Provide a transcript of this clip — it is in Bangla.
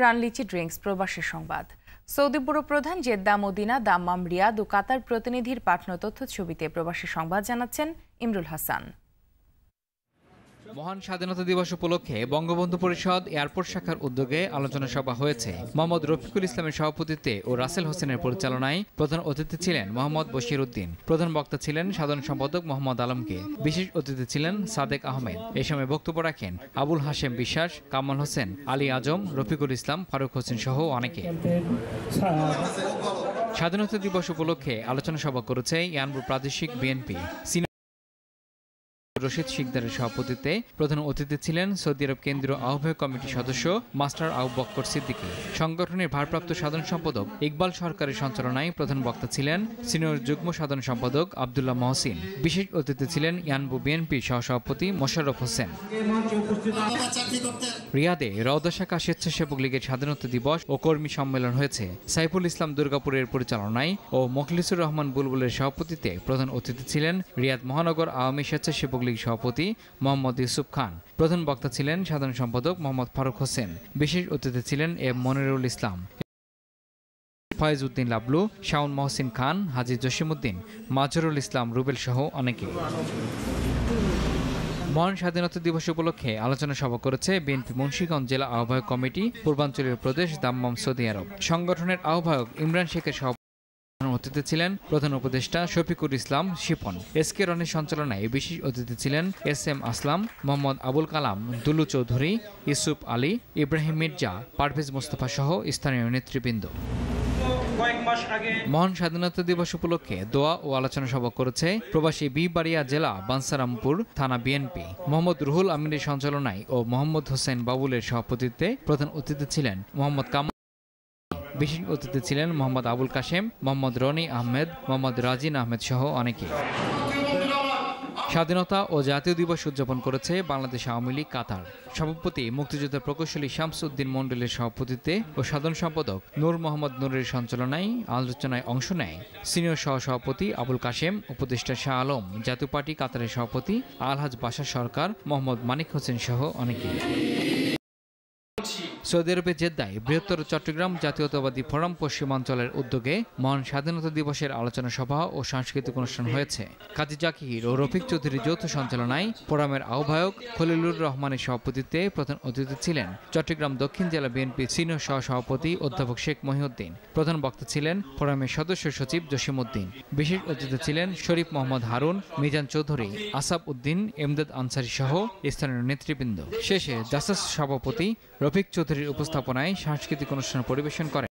প্রাণলিচি ড্রিঙ্কস প্রবাসী সংবাদ সৌদি পুরো প্রধান জেদ্দা মদিনা দাম্মাম রিয়াদ ও কাতার প্রতিনিধির পাঠানো তথ্য ছবিতে প্রবাসী সংবাদ জানাচ্ছেন ইমরুল হাসান মহান স্বাধীনতা দিবস উপলক্ষে বঙ্গবন্ধু পরিষদ এয়ারপোর্ট শাখার উদ্যোগে আলোচনা সভা হয়েছে মোহাম্মদ রফিকুল ইসলামের সভাপতিত্বে ও রাসেল হোসেনের পরিচালনায় প্রধান অতিথি ছিলেন মোহাম্মদ বশির উদ্দিন প্রধান বক্তা ছিলেন সাধারণ সম্পাদক মোহাম্মদ আলমকে বিশেষ অতিথি ছিলেন সাদেক আহমেদ এ সময় বক্তব্য রাখেন আবুল হাসেম বিশ্বাস কামাল হোসেন আলী আজম রফিকুল ইসলাম ফারুক হোসেন সহ অনেকে স্বাধীনতা দিবস উপলক্ষে আলোচনা সভা করেছে ইয়ানবুর প্রাদেশিক বিএনপি রশিদ শিকদারের সভাপতিত্বে প্রধান অতিথি ছিলেন সৌদি আরব কেন্দ্রীয় আহ্বায়ক কমিটির সদস্য মাস্টার আউ বক্কর সিদ্দিকী সংগঠনের ভারপ্রাপ্ত সাধারণ সম্পাদক ইকবাল সরকারের সঞ্চালনায় প্রধান বক্তা ছিলেন সিনিয়র যুগ্ম সাধারণ সম্পাদক আবদুল্লাহ মহসিন বিশেষ অতিথি ছিলেন ইয়ানবু বিএনপি সহসভাপতি মোশাররফ হোসেন রিয়াদে রওদাশাখা স্বেচ্ছাসেবক লীগের স্বাধীনতা দিবস ও কর্মী সম্মেলন হয়েছে সাইফুল ইসলাম দুর্গাপুরের পরিচালনায় ও মখলিসুর রহমান বুলবুলের সভাপতিতে প্রধান অতিথি ছিলেন রিয়াদ মহানগর আওয়ামী স্বেচ্ছাসেবক লীগ সভাপতি মোহাম্মদ ইউসুফ খান প্রধান বক্তা ছিলেন সাধারণ সম্পাদক মোহাম্মদ ফারুক হোসেন বিশেষ অতিথি ছিলেন এম মনিরুল ইসলাম ফয়েজ উদ্দিন লাবলু শাউন মহসিন খান হাজি জসিমুদ্দিন মাজরুল ইসলাম রুবেল সহ অনেকে মহান স্বাধীনতা দিবস উপলক্ষে আলোচনা সভা করেছে বিএনপি মুন্সীগঞ্জ জেলা আহ্বায়ক কমিটি পূর্বাঞ্চলীয় প্রদেশ দাম্মাম সৌদি আরব সংগঠনের আহ্বায়ক ইমরান শেখের সভাপতি অতিথি ছিলেন প্রধান উপদেষ্টা শফিকুর ইসলাম শিপন এস কে রনির সঞ্চালনায় বিশেষ অতিথি ছিলেন এস এম আসলাম মোহাম্মদ আবুল কালাম দুলু চৌধুরী ইসুফ আলী ইব্রাহিম মির্জা পারভেজ মোস্তফা সহ স্থানীয় নেতৃবৃন্দ মহান স্বাধীনতা দিবস উপলক্ষে দোয়া ও আলোচনা সভা করেছে প্রবাসী বিবাড়িয়া জেলা বানসারামপুর থানা বিএনপি মোহাম্মদ রুহুল আমিনের সঞ্চালনায় ও মোহাম্মদ হোসেন বাবুলের সভাপতিত্বে প্রধান অতিথি ছিলেন মোহাম্মদ কামাল বিশেষ অতিথি ছিলেন মোহাম্মদ আবুল কাশেম মোহাম্মদ রনি আহমেদ মোহাম্মদ রাজিন আহমেদ সহ অনেকে স্বাধীনতা ও জাতীয় দিবস উদযাপন করেছে বাংলাদেশ আওয়ামী লীগ কাতার সভাপতি মুক্তিযোদ্ধা প্রকৌশলী শামসুদ্দিন মন্ডলের সভাপতিত্বে ও সাধারণ সম্পাদক নূর মোহাম্মদ নূরের সঞ্চালনায় আলোচনায় অংশ নেয় সিনিয়র সহ সভাপতি আবুল কাশেম উপদেষ্টা শাহ আলম জাতীয় পার্টি কাতারের সভাপতি আলহাজ বাসা সরকার মোহাম্মদ মানিক হোসেন সহ অনেকে সৌদি আরবের জেদ্দায় বৃহত্তর চট্টগ্রাম জাতীয়তাবাদী ফোরাম পশ্চিমাঞ্চলের উদ্যোগে মহান স্বাধীনতা দিবসের আলোচনা সভা ও সাংস্কৃতিক অনুষ্ঠান হয়েছে কাজী জাকির ও রফিক চৌধুরীর যৌথ সঞ্চালনায় ফোরামের আহ্বায়ক খলিলুর রহমানের সভাপতিত্বে প্রধান অতিথি ছিলেন চট্টগ্রাম দক্ষিণ জেলা বিএনপি সিনিয়র সহসভাপতি অধ্যাপক শেখ মহিউদ্দিন প্রধান বক্তা ছিলেন ফোরামের সদস্য সচিব জসিম উদ্দিন বিশেষ অতিথি ছিলেন শরীফ মোহাম্মদ হারুন মিজান চৌধুরী আসাব উদ্দিন এমদাদ আনসারী সহ স্থানীয় নেতৃবৃন্দ শেষে জাসাস সভাপতি রফিক চৌধুরী উপস্থাপনায় সাংস্কৃতিক অনুষ্ঠান পরিবেশন করে